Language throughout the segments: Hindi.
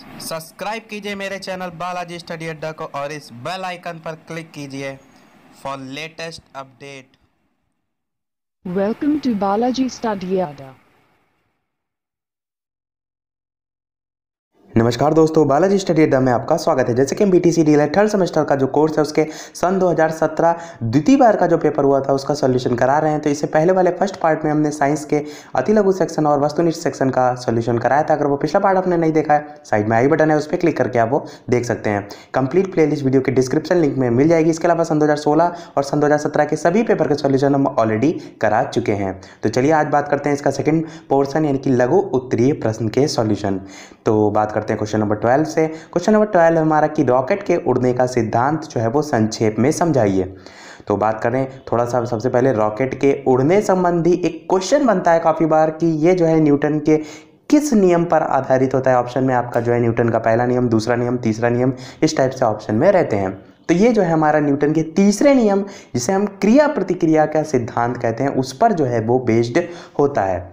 सब्सक्राइब कीजिए मेरे चैनल बालाजी स्टडी अड्डा को और इस बेल आइकन पर क्लिक कीजिए for latest update welcome to Balaji study Adda नमस्कार दोस्तों बालाजी स्टडी अड्डा में आपका स्वागत है जैसे कि हम B T C D third semester का जो कोर्स है उसके सन 2017 द्वितीय बार का जो पेपर हुआ था उसका सॉल्यूशन करा रहे हैं तो इससे पहले वाले फर्स्ट पार्ट में हमने साइंस के अति लघु सेक्शन और वस्तुनिष्ठ सेक्शन का सोल्यूशन कराया था अगर वो पिछला पार्ट आपने नहीं देखा है साइड में आई बटन है उस पर क्लिक करके आप वो देख सकते हैं कंप्लीट प्ले वीडियो की डिस्क्रिप्शन लिंक में मिल जाएगी इसके अलावा सन दो और सन दो के सभी पेपर के सोल्यूशन हम ऑलरेडी करा चुके हैं तो चलिए आज बात करते हैं इसका सेकेंड पोर्सन यानी कि लघु उत्तरीय प्रश्न के सोल्यूशन तो बात करते हैं क्वेश्चन नंबर ट्वेल्व से क्वेश्चन नंबर ट्वेल्व हमारा कि रॉकेट के उड़ने का सिद्धांत जो है वो संक्षेप में समझाइए तो बात करें थोड़ा सा सबसे पहले रॉकेट के उड़ने संबंधी एक क्वेश्चन बनता है काफ़ी बार कि ये जो है न्यूटन के किस नियम पर आधारित होता है ऑप्शन में आपका जो है न्यूटन का पहला नियम दूसरा नियम तीसरा नियम इस टाइप से ऑप्शन में रहते हैं तो ये जो है हमारा न्यूटन के तीसरे नियम जिसे हम क्रिया प्रतिक्रिया का सिद्धांत कहते हैं उस पर जो है वो बेस्ड होता है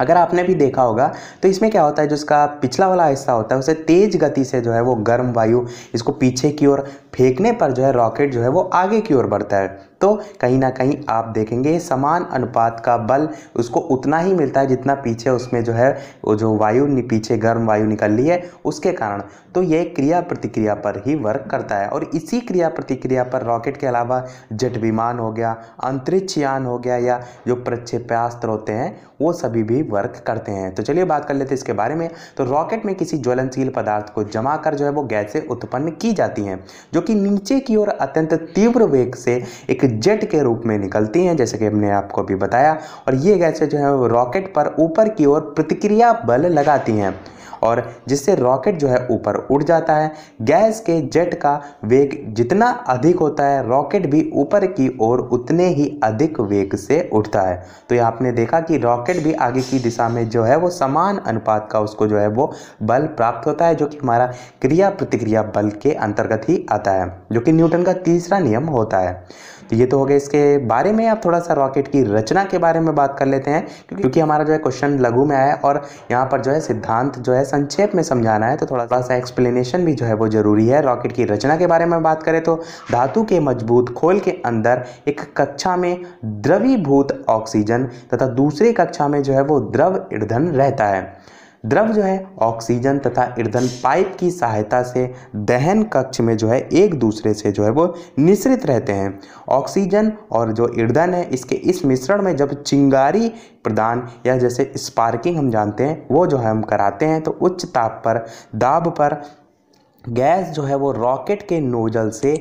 अगर आपने भी देखा होगा तो इसमें क्या होता है जो इसका पिछला वाला हिस्सा होता है उसे तेज़ गति से जो है वो गर्म वायु इसको पीछे की ओर फेंकने पर जो है रॉकेट जो है वो आगे की ओर बढ़ता है तो कहीं ना कहीं आप देखेंगे समान अनुपात का बल उसको उतना ही मिलता है जितना पीछे उसमें जो है वो जो वायु पीछे गर्म वायु निकल रही है उसके कारण तो ये क्रिया प्रतिक्रिया पर ही वर्क करता है और इसी क्रिया प्रतिक्रिया पर रॉकेट के अलावा जेट विमान हो गया अंतरिक्ष यान हो गया या जो प्रक्षेपास्त्र होते हैं वो सभी भी वर्क करते हैं तो चलिए बात कर लेते हैं इसके बारे में तो रॉकेट में किसी ज्वलनशील पदार्थ को जमा कर जो है वो गैसें उत्पन्न की जाती हैं जो कि नीचे की ओर अत्यंत तीव्र वेग से एक जेट के रूप में निकलती हैं जैसे कि हमने आपको अभी बताया और ये गैसें जो है वो रॉकेट पर ऊपर की ओर प्रतिक्रिया बल लगाती हैं और जिससे रॉकेट जो है ऊपर उड़ जाता है गैस के जेट का वेग जितना अधिक होता है रॉकेट भी ऊपर की ओर उतने ही अधिक वेग से उठता है तो ये आपने देखा कि रॉकेट भी आगे की दिशा में जो है वो समान अनुपात का उसको जो है वो बल प्राप्त होता है जो कि हमारा क्रिया प्रतिक्रिया बल के अंतर्गत ही आता है जो कि न्यूटन का तीसरा नियम होता है तो ये तो हो गया इसके बारे में आप थोड़ा सा रॉकेट की रचना के बारे में बात कर लेते हैं क्योंकि हमारा जो है क्वेश्चन लघु में आया और यहाँ पर जो है सिद्धांत जो है संक्षेप में समझाना है तो थोड़ा सा एक्सप्लेनेशन भी जो है वो जरूरी है रॉकेट की रचना के बारे में बात करें तो धातु के मजबूत खोल के अंदर एक कक्षा में द्रवीभूत ऑक्सीजन तथा दूसरे कक्षा में जो है वो द्रव ईंधन रहता है द्रव जो है ऑक्सीजन तथा ईर्धन पाइप की सहायता से दहन कक्ष में जो है एक दूसरे से जो है वो मिश्रित रहते हैं ऑक्सीजन और जो ईर्धन है इसके इस मिश्रण में जब चिंगारी प्रदान या जैसे स्पार्किंग हम जानते हैं वो जो है हम कराते हैं तो उच्च ताप पर दाब पर गैस जो है वो रॉकेट के नोजल से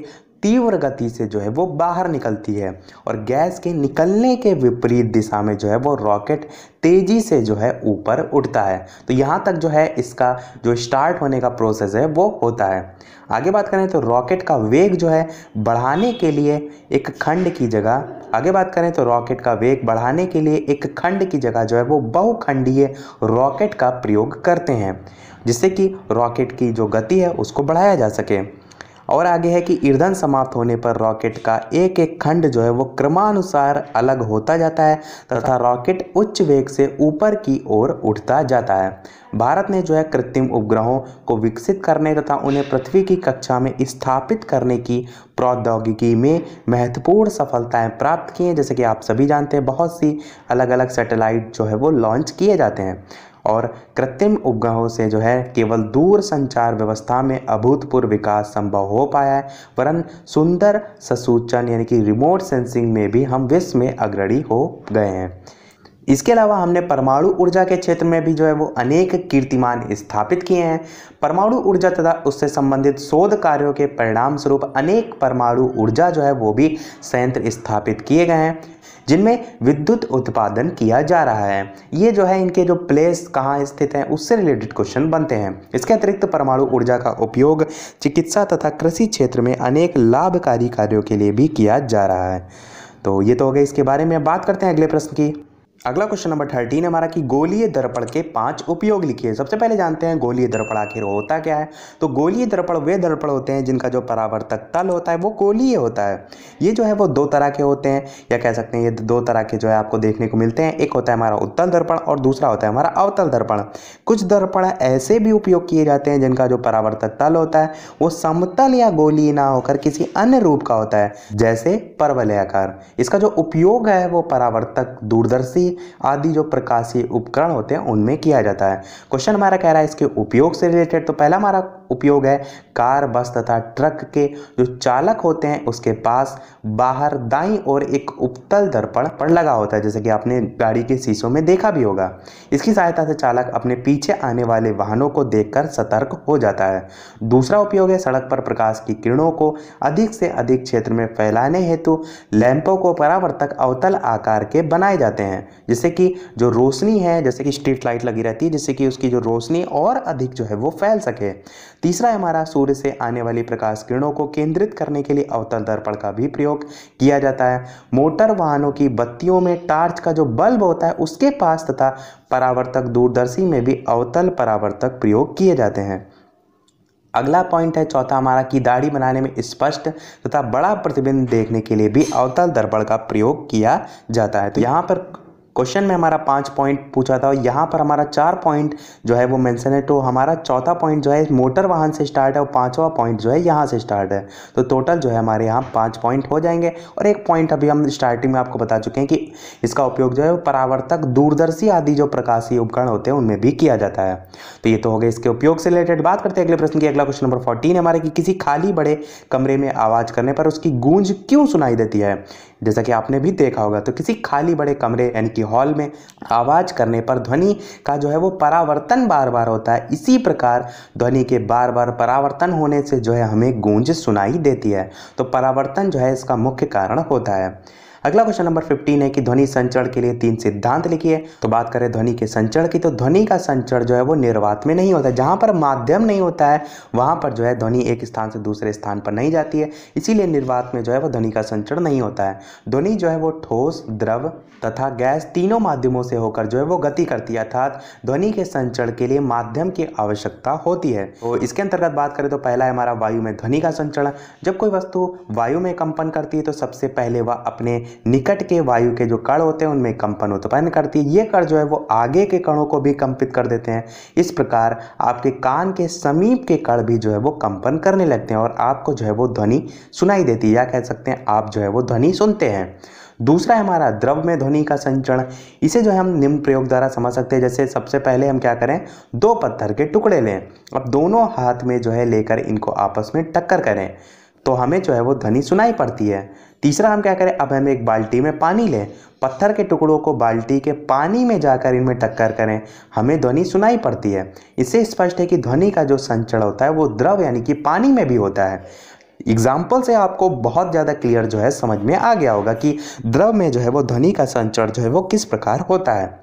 तीव्र गति से जो है वो बाहर निकलती है और गैस के निकलने के विपरीत दिशा में जो है वो रॉकेट तेज़ी से जो है ऊपर उठता है तो यहाँ तक जो है इसका जो स्टार्ट होने का प्रोसेस है वो होता है आगे बात करें तो रॉकेट का वेग जो है बढ़ाने के लिए एक खंड की जगह आगे बात करें तो रॉकेट का वेग बढ़ाने के लिए एक खंड की जगह जो है वो बहुखंडीय रॉकेट का प्रयोग करते हैं जिससे कि रॉकेट की जो गति है उसको बढ़ाया जा सके और आगे है कि ईंधन समाप्त होने पर रॉकेट का एक एक खंड जो है वो क्रमानुसार अलग होता जाता है तथा रॉकेट उच्च वेग से ऊपर की ओर उठता जाता है भारत ने जो है कृत्रिम उपग्रहों को विकसित करने तथा उन्हें पृथ्वी की कक्षा में स्थापित करने की प्रौद्योगिकी में महत्वपूर्ण सफलताएं प्राप्त की हैं जैसे कि आप सभी जानते हैं बहुत सी अलग अलग सैटेलाइट जो है वो लॉन्च किए जाते हैं और कृत्रिम उपग्रहों से जो है केवल दूर संचार व्यवस्था में अभूतपूर्व विकास संभव हो पाया है वरन सुंदर ससूचन यानी कि रिमोट सेंसिंग में भी हम विश्व में अग्रणी हो गए हैं इसके अलावा हमने परमाणु ऊर्जा के क्षेत्र में भी जो है वो अनेक कीर्तिमान स्थापित किए हैं परमाणु ऊर्जा तथा उससे संबंधित शोध कार्यों के परिणाम स्वरूप अनेक परमाणु ऊर्जा जो है वो भी संयंत्र स्थापित किए गए हैं जिनमें विद्युत उत्पादन किया जा रहा है ये जो है इनके जो प्लेस कहाँ स्थित हैं उससे रिलेटेड क्वेश्चन बनते हैं इसके अतिरिक्त परमाणु ऊर्जा का उपयोग चिकित्सा तथा कृषि क्षेत्र में अनेक लाभकारी कार्यों के लिए भी किया जा रहा है तो ये तो हो गया इसके बारे में बात करते हैं अगले प्रश्न की अगला क्वेश्चन नंबर थर्टीन हमारा कि गोलीय दर्पण के पांच उपयोग लिखिए सबसे पहले जानते हैं गोलीय दर्पण आखिर होता क्या है तो गोलीय दर्पण वे दर्पण होते हैं जिनका जो परावर्तक तल होता है वो गोलीय होता है ये जो है वो दो तरह के होते हैं या कह सकते हैं ये दो तरह के जो है आपको देखने को मिलते हैं एक होता है हमारा उत्तल दर्पण और दूसरा होता है हमारा अवतल दर्पण कुछ दर्पण ऐसे भी उपयोग किए जाते हैं जिनका जो परावर्तक तल होता है वो समतल या गोलीय ना होकर किसी अन्य रूप का होता है जैसे परवलयाकार इसका जो उपयोग है वो परावर्तक दूरदर्शी आदि जो प्रकाशीय उपकरण होते हैं उनमें किया जाता है क्वेश्चन हमारा कह रहा है इसके उपयोग से रिलेटेड तो पहला हमारा उपयोग है कार बस तथा ट्रक के जो चालक होते हैं उसके पास बाहर दाई और एक उपतल दर्पण पर लगा होता है जैसे कि आपने गाड़ी के शीशों में देखा भी होगा इसकी सहायता से चालक अपने पीछे आने वाले वाहनों को देखकर सतर्क हो जाता है दूसरा उपयोग है सड़क पर प्रकाश की किरणों को अधिक से अधिक क्षेत्र में फैलाने हेतु लैंपों को परावर्तक अवतल आकार के बनाए जाते हैं जिससे कि जो रोशनी है जैसे कि स्ट्रीट लाइट लगी रहती है जिससे कि उसकी जो रोशनी और अधिक जो है वो फैल सके तीसरा है हमारा सूर्य से आने वाली प्रकाश किरणों को केंद्रित करने के लिए अवतल दर्पण का भी प्रयोग किया जाता है मोटर वाहनों की बत्तियों में टार्च का जो बल्ब होता है उसके पास तथा परावर्तक दूरदर्शी में भी अवतल परावर्तक प्रयोग किए जाते हैं अगला पॉइंट है चौथा हमारा कि दाढ़ी बनाने में स्पष्ट तथा बड़ा प्रतिबिंब देखने के लिए भी अवतल दर्पण का प्रयोग किया जाता है तो यहाँ पर क्वेश्चन में हमारा पाँच पॉइंट पूछा था और यहाँ पर हमारा चार पॉइंट जो है वो मेंशन है तो हमारा चौथा पॉइंट जो है मोटर वाहन से स्टार्ट है और पाँचवा पॉइंट जो है यहाँ से स्टार्ट है तो टोटल जो है हमारे यहाँ पांच पॉइंट हो जाएंगे और एक पॉइंट अभी हम स्टार्टिंग में आपको बता चुके हैं कि इसका उपयोग जो है परावर्तक दूरदर्शी आदि जो प्रकाशीय उपकरण होते हैं उनमें भी किया जाता है तो ये तो हो गया इसके उपयोग से रिलेटेड बात करते हैं अगले प्रश्न की अगला क्वेश्चन नंबर फोर्टीन हमारे कि किसी खाली बड़े कमरे में आवाज़ करने पर उसकी गूंज क्यों सुनाई देती है जैसा कि आपने भी देखा होगा तो किसी खाली बड़े कमरे यानी कि हॉल में आवाज़ करने पर ध्वनि का जो है वो परावर्तन बार बार होता है इसी प्रकार ध्वनि के बार बार परावर्तन होने से जो है हमें गूंज सुनाई देती है तो परावर्तन जो है इसका मुख्य कारण होता है अगला क्वेश्चन नंबर फिफ्टीन है कि ध्वनि संचरण के लिए तीन सिद्धांत लिखिए तो बात करें ध्वनि के संचरण की तो ध्वनि का संचरण जो है वो निर्वात में नहीं होता जहाँ पर माध्यम नहीं होता है वहाँ पर जो है ध्वनि एक स्थान से दूसरे स्थान पर नहीं जाती है इसीलिए निर्वात में जो है वो ध्वनि का संचरण नहीं होता है ध्वनि जो है वो ठोस द्रव तथा गैस तीनों माध्यमों से होकर जो है वो गति करती है अर्थात ध्वनि के संचरण के लिए माध्यम की आवश्यकता होती है तो इसके अंतर्गत बात करें तो पहला है हमारा वायु में ध्वनि का संचरण जब कोई वस्तु वायु में कंपन करती है तो सबसे पहले वह अपने निकट के वायु के जो कण होते हैं उनमें कंपन उत्पन्न करती है ये कण जो है वो आगे के कणों को भी कंपित कर देते हैं इस प्रकार आपके कान के समीप के कण भी जो है वो कंपन करने लगते हैं और आपको जो है वो ध्वनि सुनाई देती है या कह सकते हैं आप जो है वो ध्वनि सुनते हैं दूसरा है हमारा द्रव में ध्वनि का संचरण इसे जो है हम निम्न प्रयोग द्वारा समझ सकते हैं जैसे सबसे पहले हम क्या करें दो पत्थर के टुकड़े लें अब दोनों हाथ में जो है लेकर इनको आपस में टक्कर करें तो हमें जो है वो ध्वनि सुनाई पड़ती है तीसरा हम क्या करें अब हम एक बाल्टी में पानी लें पत्थर के टुकड़ों को बाल्टी के पानी में जाकर इनमें टक्कर करें हमें ध्वनि सुनाई पड़ती है इससे स्पष्ट है कि ध्वनि का जो संचरण होता है वो द्रव यानी कि पानी में भी होता है एग्जाम्पल से आपको बहुत ज़्यादा क्लियर जो है समझ में आ गया होगा कि द्रव में जो है वो ध्वनि का संचरण जो है वो किस प्रकार होता है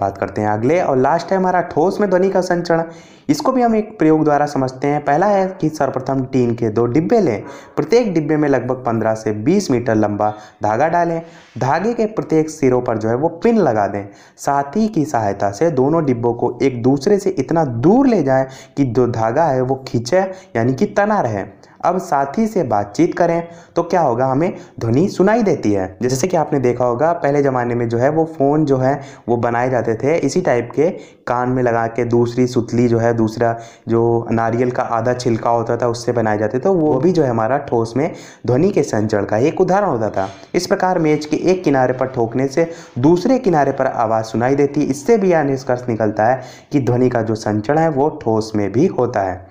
बात करते हैं अगले और लास्ट है हमारा ठोस में ध्वनि का संचरण इसको भी हम एक प्रयोग द्वारा समझते हैं पहला है कि सर्वप्रथम टीन के दो डिब्बे लें प्रत्येक डिब्बे में लगभग 15 से 20 मीटर लंबा धागा डालें धागे के प्रत्येक सिरों पर जो है वो पिन लगा दें साथी की सहायता से दोनों डिब्बों को एक दूसरे से इतना दूर ले जाएं कि जो धागा है वो खींचे यानी कि तना रहे अब साथी से बातचीत करें तो क्या होगा हमें ध्वनि सुनाई देती है जैसे कि आपने देखा होगा पहले ज़माने में जो है वो फ़ोन जो है वो बनाए जाते थे इसी टाइप के कान में लगा के दूसरी सुतली जो है दूसरा जो नारियल का आधा छिलका होता था उससे बनाए जाते थे तो वो भी जो है हमारा ठोस में ध्वनि के संचरण का एक उदाहरण होता था इस प्रकार मेज के एक किनारे पर ठोकने से दूसरे किनारे पर आवाज़ सुनाई देती इससे भी यह निष्कर्ष निकलता है कि ध्वनि का जो संचरण है वो ठोस में भी होता है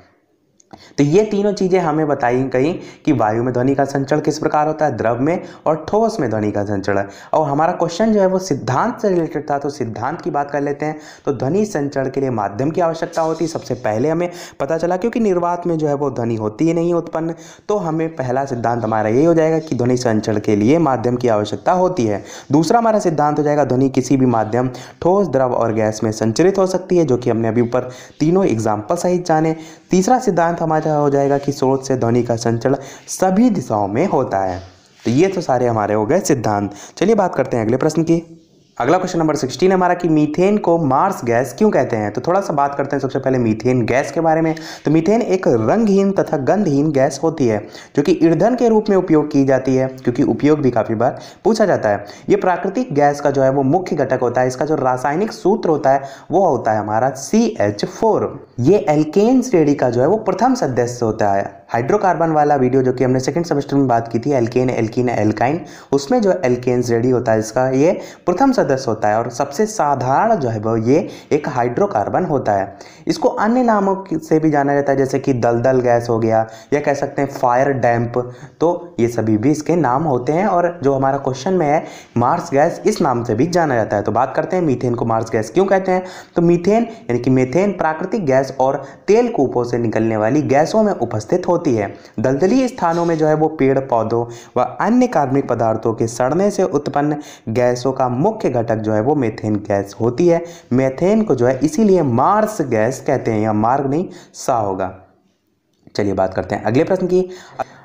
तो ये तीनों चीज़ें हमें बताई गई कि वायु में ध्वनि का संचरण किस प्रकार होता है द्रव में और ठोस में ध्वनि का संचरण और हमारा क्वेश्चन जो है वो सिद्धांत से रिलेटेड था तो सिद्धांत की बात कर लेते हैं तो ध्वनि संचरण के लिए माध्यम की आवश्यकता होती है सबसे पहले हमें पता चला क्योंकि निर्वात में जो है वो ध्वनि होती ही नहीं उत्पन्न तो हमें पहला सिद्धांत हमारा यही हो जाएगा कि ध्वनि संचरण के लिए माध्यम की आवश्यकता होती है दूसरा हमारा सिद्धांत हो जाएगा ध्वनि किसी भी माध्यम ठोस द्रव और गैस में संचरित हो सकती है जो कि हमने अभी ऊपर तीनों एग्जाम्पल सहित जाने तीसरा सिद्धांत हमारे क्या हो जाएगा कि स्रोत से ध्वनि का संचरण सभी दिशाओं में होता है तो ये तो सारे हमारे हो गए सिद्धांत चलिए बात करते हैं अगले प्रश्न की अगला क्वेश्चन नंबर सिक्सटीन हमारा कि मीथेन को मार्स गैस क्यों कहते हैं तो थोड़ा सा बात करते हैं सबसे पहले मीथेन गैस के बारे में तो मीथेन एक रंगहीन तथा गंधहीन गैस होती है जो कि ईंधन के रूप में उपयोग की जाती है क्योंकि उपयोग भी काफ़ी बार पूछा जाता है ये प्राकृतिक गैस का जो है वो मुख्य घटक होता है इसका जो रासायनिक सूत्र होता है वो होता है हमारा सी एच फोर ये एल्केन श्रेणी का जो है वो प्रथम सदस्य होता है हाइड्रोकार्बन वाला वीडियो जो कि हमने सेकंड सेमेस्टर में बात की थी एल्केन एल्किन एल्काइन उसमें जो एल्केन श्रेणी होता है इसका ये प्रथम सदस्य सदस्य होता है और सबसे साधारण जो है वो ये एक हाइड्रोकार्बन होता है इसको अन्य नामों से भी जाना जाता है जैसे कि दलदल गैस हो गया या कह सकते हैं फायर डैम्प तो ये सभी भी इसके नाम होते हैं और जो हमारा क्वेश्चन में है मार्स गैस इस नाम से भी जाना जाता है तो बात करते हैं मीथेन को मार्स गैस क्यों कहते हैं तो मीथेन यानी कि मीथेन प्राकृतिक गैस और तेल कूपों से निकलने वाली गैसों में उपस्थित होती है दलदली स्थानों में जो है वो पेड़ पौधों व अन्य कार्मिक पदार्थों के सड़ने से उत्पन्न गैसों का मुख्य घटक जो है वो मेथेन गैस होती है मेथेन को जो है इसीलिए मार्स गैस कहते हैं या मार्ग नहीं सा होगा चलिए बात करते हैं अगले प्रश्न की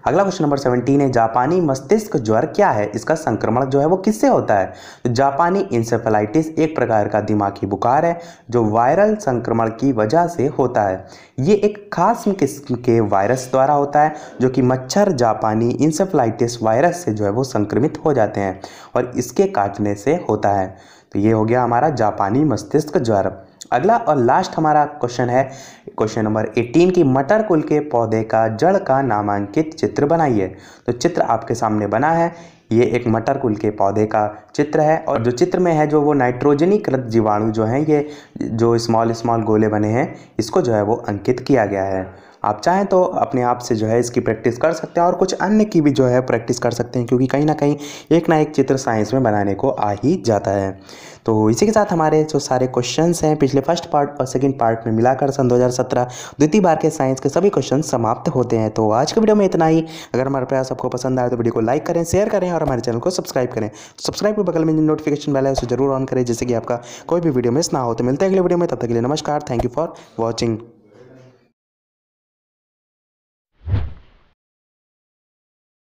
अगला क्वेश्चन नंबर सेवनटीन है जापानी मस्तिष्क ज्वर क्या है इसका संक्रमण जो है वो किससे होता है तो जापानी इंसेफेलाइटिस एक प्रकार का दिमागी बुखार है जो वायरल संक्रमण की वजह से होता है ये एक खास किस्म के वायरस द्वारा होता है जो कि मच्छर जापानी इंसेफेलाइटिस वायरस से जो है वो संक्रमित हो जाते हैं और इसके काटने से होता है तो ये हो गया हमारा जापानी मस्तिष्क ज्वर अगला और लास्ट हमारा क्वेश्चन है क्वेश्चन नंबर 18 की मटर कुल के पौधे का जड़ का नामांकित चित्र बनाइए तो चित्र आपके सामने बना है ये एक मटर कुल के पौधे का चित्र है और जो चित्र में है जो वो नाइट्रोजनीकृत जीवाणु जो हैं ये जो स्मॉल स्मॉल गोले बने हैं इसको जो है वो अंकित किया गया है आप चाहें तो अपने आप से जो है इसकी प्रैक्टिस कर सकते हैं और कुछ अन्य की भी जो है प्रैक्टिस कर सकते हैं क्योंकि कहीं ना कहीं एक ना एक चित्र साइंस में बनाने को आ ही जाता है तो इसी के साथ हमारे जो सारे क्वेश्चंस हैं पिछले फर्स्ट पार्ट और सेकंड पार्ट में मिलाकर सन 2017 द्वितीय बार के साइंस के सभी क्वेश्चन समाप्त होते हैं तो आज के वीडियो में इतना ही अगर हमारा प्रयास आपको पसंद आए तो वीडियो को लाइक करें शेयर करें और हमारे चैनल को सब्सक्राइब करें सब्सक्राइब तो के बगल में नोटिफिकेशन बैल है उसे जरूर ऑन करें जिससे कि आपका कोई भी वीडियो मिस ना हो तो मिलते हैं अगले वीडियो में तब तक के लिए नमस्कार थैंक यू फॉर वॉचिंग